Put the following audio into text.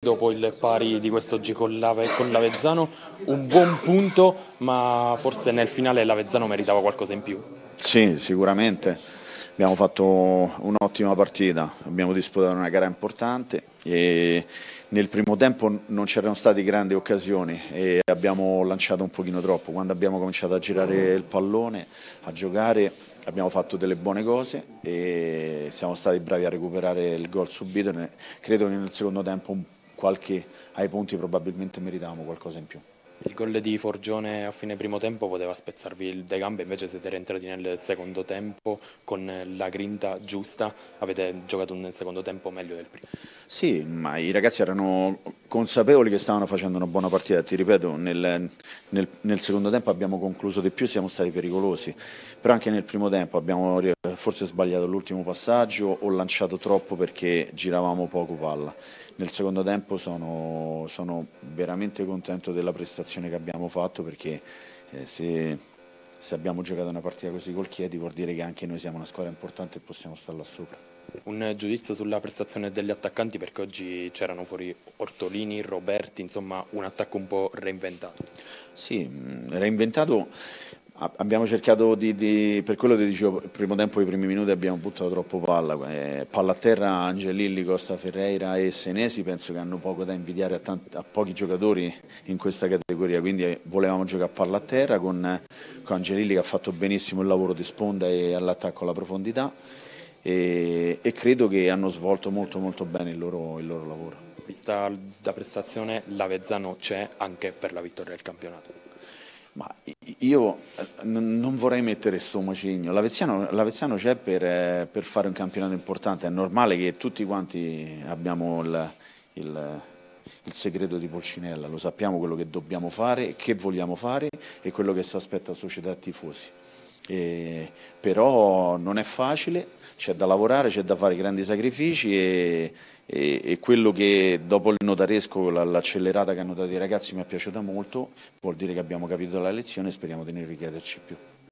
Dopo il pari di questo G con, l'Avezzano, un buon punto, ma forse nel finale l'Avezzano meritava qualcosa in più. Sì, sicuramente. Abbiamo fatto un'ottima partita, abbiamo disputato una gara importante e nel primo tempo non c'erano state grandi occasioni e abbiamo lanciato un pochino troppo. Quando abbiamo cominciato a girare il pallone, a giocare, abbiamo fatto delle buone cose e siamo stati bravi a recuperare il gol subito. Credo che nel secondo tempo un po' qualche, ai punti probabilmente meritavamo qualcosa in più. Il gol di Forgione a fine primo tempo poteva spezzarvi le gambe, invece siete rientrati nel secondo tempo con la grinta giusta, avete giocato nel secondo tempo meglio del primo. Sì, ma i ragazzi erano consapevoli che stavano facendo una buona partita, ti ripeto, nel, nel, nel secondo tempo abbiamo concluso di più, siamo stati pericolosi, però anche nel primo tempo abbiamo eh, forse sbagliato l'ultimo passaggio o lanciato troppo perché giravamo poco palla. Nel secondo tempo sono, sono veramente contento della prestazione che abbiamo fatto perché eh, se, se, abbiamo giocato una partita così col Chieti vuol dire che anche noi siamo una squadra importante e possiamo star là sopra. Un giudizio sulla prestazione degli attaccanti perché oggi c'erano fuori Ortolini, Roberti, insomma un attacco un po' reinventato. Sì, mm, reinventato Abbiamo cercato di, di, per quello che dicevo, il primo tempo, i primi minuti abbiamo buttato troppo palla, eh, palla a terra Angelilli, Costa Ferreira e Senesi penso che hanno poco da invidiare a, tanti, a pochi giocatori in questa categoria, quindi eh, volevamo giocare a palla a terra con, con Angelilli che ha fatto benissimo il lavoro di sponda e all'attacco alla profondità e, e, credo che hanno svolto molto molto bene il loro, il loro lavoro. Vista la prestazione, l'Avezzano c'è anche per la vittoria del campionato. Ma io eh, non vorrei mettere sto macigno. L'Avezzano, L'Avezzano c'è per, eh, per, fare un campionato importante. È normale che tutti quanti abbiamo il, il, il segreto di Polcinella. Lo sappiamo quello che dobbiamo fare, che vogliamo fare e quello che si aspetta la società tifosi. Eh, però non è facile, c'è da lavorare, c'è da fare grandi sacrifici e, e, e quello che dopo il notaresco, l'accelerata che hanno dato i ragazzi mi è piaciuta molto, vuol dire che abbiamo capito la lezione e speriamo di non richiederci più.